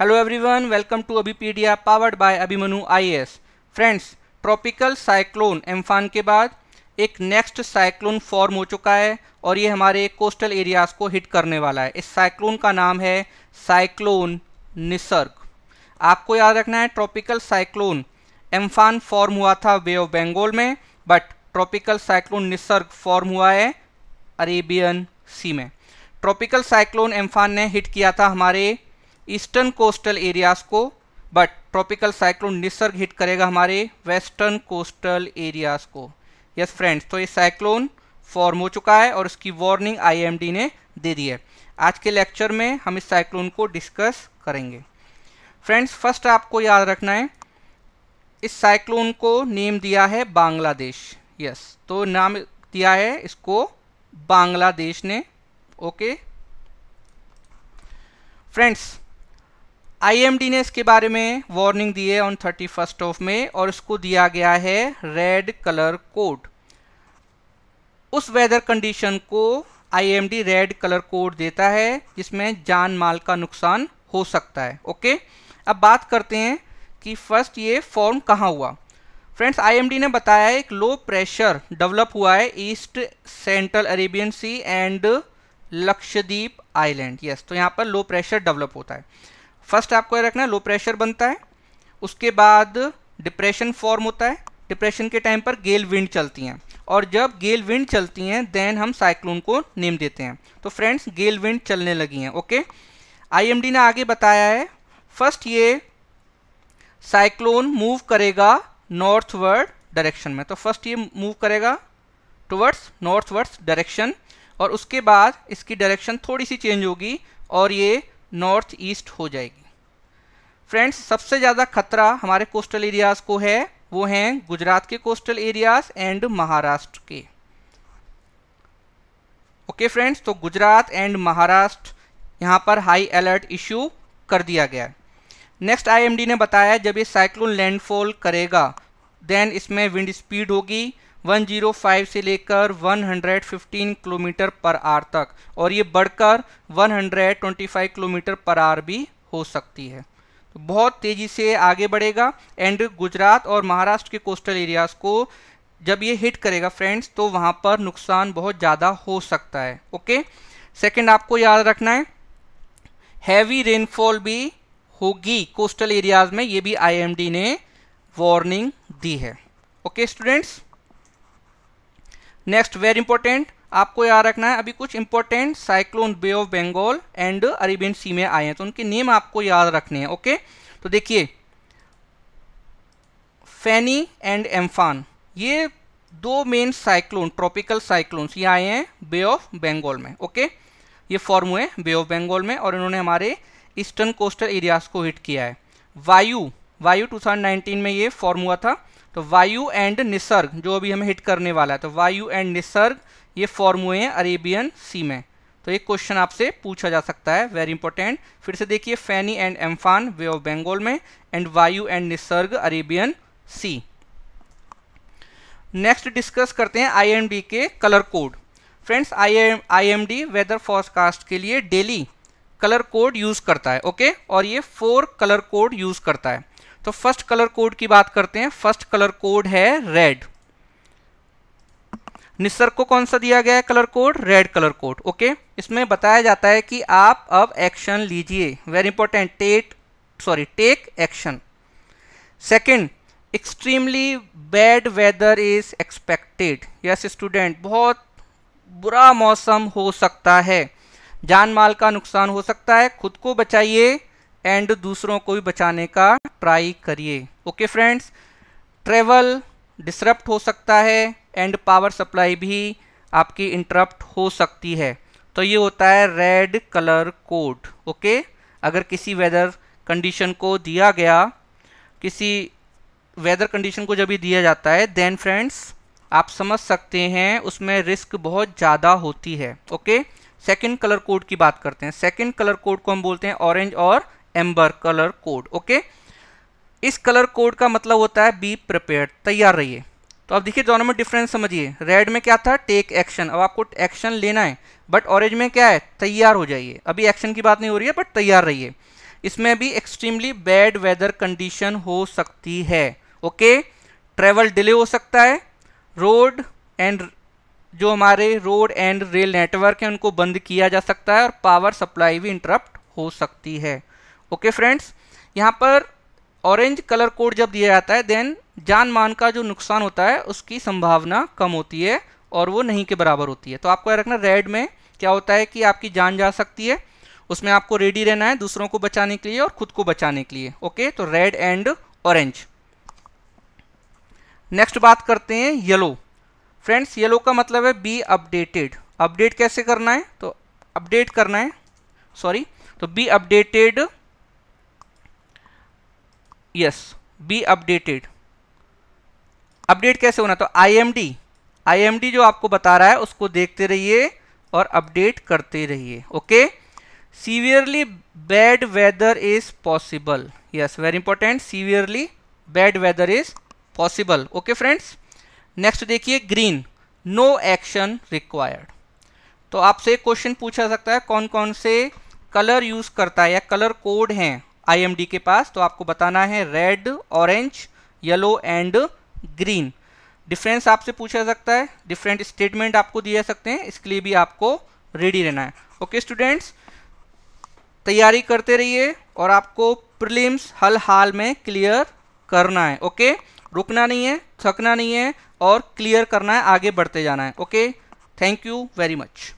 Hello everyone welcome to Pedia powered by Abhimanyu IAS friends tropical cyclone Amphan के बाद एक next cyclone form हो चुका है और ये हमारे कोस्टल एरियाज को हिट करने वाला है इस साइक्लोन का नाम है साइक्लोन निसर्ग आपको याद रखना है ट्रॉपिकल साइक्लोन एम्फान फॉर्म हुआ था वे ऑफ बेंगोल में but tropical cyclone Nisarga form हुआ है अरेबियन सी में ट्रॉपिकल साइक्लोन एम्फान ने हिट किया था हमारे ईस्टर्न कोस्टल एरियाज को but tropical cyclone Nisarga hit करेगा हमारे वेस्टर्न कोस्टल एरियाज को यस फ्रेंड्स तो ये साइक्लोन फॉर्म हो चुका है और उसकी वार्निंग आईएमडी ने दे दी है आज के लेक्चर में हम इस साइक्लोन को डिस्कस करेंगे फ्रेंड्स फर्स्ट आपको याद रखना है इस साइक्लोन को नेम दिया है बांग्लादेश यस yes, तो नाम दिया है इसको बांग्लादेश ने ओके okay? फ्रेंड्स आईएमडी ने इसके बारे में वार्निंग दी है on thirty first of May और इसको दिया गया है रेड कलर कोड उस वेदर कंडीशन को आईएमडी रेड कलर कोड देता है जिसमें जान माल का नुकसान हो सकता है ओके अब बात करते हैं कि फर्स्ट ये फॉर्म कहाँ हुआ फ्रेंड्स आईएमडी ने बताया एक लो प्रेशर डेवलप हुआ है east central Arabian sea and Lakshadweep island yes तो यहाँ पर लो प्रेशर डेवलप होता है फर्स्ट आपको रखना है लो प्रेशर बनता है उसके बाद डिप्रेशन फॉर्म होता है डिप्रेशन के टाइम पर गेल विंड चलती हैं और जब गेल विंड चलती हैं देन हम साइक्लोन को नेम देते हैं तो फ्रेंड्स गेल विंड चलने लगी हैं ओके आईएमडी ने आगे बताया है फर्स्ट ये साइक्लोन मूव करेगा नॉर्थवर्ड डायरेक्शन में तो फर्स्ट ये मूव करेगा टुवर्ड्स नॉर्थवर्ड्स डायरेक्शन और उसके बाद इसकी डायरेक्शन थोड़ी सी चेंज होगी और ये नॉर्थ ईस्ट हो जाएगी फ्रेंड्स सबसे ज़्यादा खतरा हमारे कोस्टल एरियाज़ को है वो हैं गुजरात के कोस्टल एरियाज़ एंड महाराष्ट्र के ओके फ्रेंड्स तो गुजरात एंड महाराष्ट्र यहाँ पर हाई अलर्ट इशू कर दिया गया नेक्स्ट आईएमडी ने बताया जब ये साइक्लोन लैंडफॉल करेगा देन इसमें विंड स्पीड होगी 105 से लेकर 115 किलोमीटर पर आर तक और ये बढ़कर 125 किलोमीटर पर आर भी हो सकती है तो बहुत तेज़ी से आगे बढ़ेगा एंड गुजरात और महाराष्ट्र के कोस्टल एरियाज़ को जब ये हिट करेगा फ्रेंड्स तो वहाँ पर नुकसान बहुत ज़्यादा हो सकता है ओके सेकंड आपको याद रखना है हैवी रेनफॉल भी होगी कोस्टल एरियाज़ में ये भी आईएमडी ने वार्निंग दी है okay students next very important आपको याद रखना है अभी कुछ important cyclone bay of Bengal and Arabian sea में आए हैं तो उनके नेम आपको याद रखने हैं ओके तो देखिए फैनी एंड एम्फान ये दो मेन साइक्लोन ट्रॉपिकल साइक्लोन्स ये आए हैं बे ऑफ बंगाल में ओके ये फॉर्म हुए बे ऑफ बंगाल में और इन्होंने हमारे ईस्टर्न कोस्टल एरियाज को हिट किया है वायु वायु 2019 में ये फॉर्म हुआ था तो वायु एंड निसर्ग जो अभी हमें हिट करने वाला है तो वायु एंड निसर्ग ये फॉर्म हुए हैं अरेबियन सी में तो एक क्वेश्चन आपसे पूछा जा सकता है वेरी इंपॉर्टेंट फिर से देखिए Fani and Amphan bay of Bengal में and Vayu and Nisarga Arabian sea next discuss करते हैं आईएमडी के colour code friends IMD weather forecast के लिए डेली कलर कोड यूज़ करता है ओके और ये फोर कलर कोड यूज़ करता है तो फर्स्ट कलर कोड की बात करते हैं फर्स्ट कलर कोड है रेड निसर्ग को कौन सा दिया गया है colour code red colour code okay इसमें बताया जाता है कि आप अब एक्शन लीजिए वेरी इंपॉर्टेंट टेट sorry take action second extremely bad weather is expected yes student बहुत बुरा मौसम हो सकता है जान माल का नुकसान हो सकता है खुद को बचाइए एंड दूसरों को भी बचाने का ट्राई करिए ओके फ्रेंड्स ट्रेवल डिसरप्ट हो सकता है एंड पावर सप्लाई भी आपकी इंटरप्ट हो सकती है तो ये होता है रेड कलर कोड ओके अगर किसी वेदर कंडीशन को दिया गया किसी वेदर कंडीशन को जब भी दिया जाता है देन फ्रेंड्स आप समझ सकते हैं उसमें रिस्क बहुत ज़्यादा होती है ओके सेकंड कलर कोड की बात करते हैं सेकंड कलर कोड को हम बोलते हैं ऑरेंज और एम्बर कलर कोड ओके इस कलर कोड का मतलब होता है बी प्रिपेयर तैयार रहिए तो अब देखिए दोनों में डिफरेंस समझिए रेड में क्या था टेक एक्शन अब आपको एक्शन लेना है बट ऑरेंज में क्या है तैयार हो जाइए अभी एक्शन की बात नहीं हो रही है बट तैयार रहिए इसमें भी एक्सट्रीमली बैड वेदर कंडीशन हो सकती है ओके ट्रेवल डिले हो सकता है रोड एंड जो हमारे रोड एंड रेल नेटवर्क है उनको बंद किया जा सकता है और पावर सप्लाई भी इंटरप्ट हो सकती है ओके फ्रेंड्स यहाँ पर ऑरेंज कलर कोड जब दिया जाता है देन जान मान का जो नुकसान होता है उसकी संभावना कम होती है और वो नहीं के बराबर होती है तो आपको याद रखना रेड में क्या होता है कि आपकी जान जा सकती है उसमें आपको रेडी रहना है दूसरों को बचाने के लिए और खुद को बचाने के लिए ओके तो रेड एंड ऑरेंज नेक्स्ट बात करते हैं येलो फ्रेंड्स येलो का मतलब है बी अपडेटेड अपडेट कैसे करना है तो अपडेट करना है सॉरी तो be updated yes be updated update कैसे होना तो आईएमडी आईएमडी जो आपको बता रहा है उसको देखते रहिए और अपडेट करते रहिए okay severely bad weather is possible yes very important severely bad weather is possible okay friends next देखिए ग्रीन नो एक्शन रिक्वायर्ड तो आपसे क्वेश्चन पूछा सकता है कौन कौन से कलर यूज़ करता है या कलर कोड हैं आईएमडी के पास तो आपको बताना है red orange yellow and green difference आपसे पूछा सकता है डिफरेंट स्टेटमेंट आपको दिए सकते हैं इसके लिए भी आपको रेडी रहना है ओके स्टूडेंट्स तैयारी करते रहिए और आपको प्रीलिम्स हल हाल में क्लियर करना है ओके रुकना नहीं है थकना नहीं है और क्लियर करना है आगे बढ़ते जाना है okay thank you very much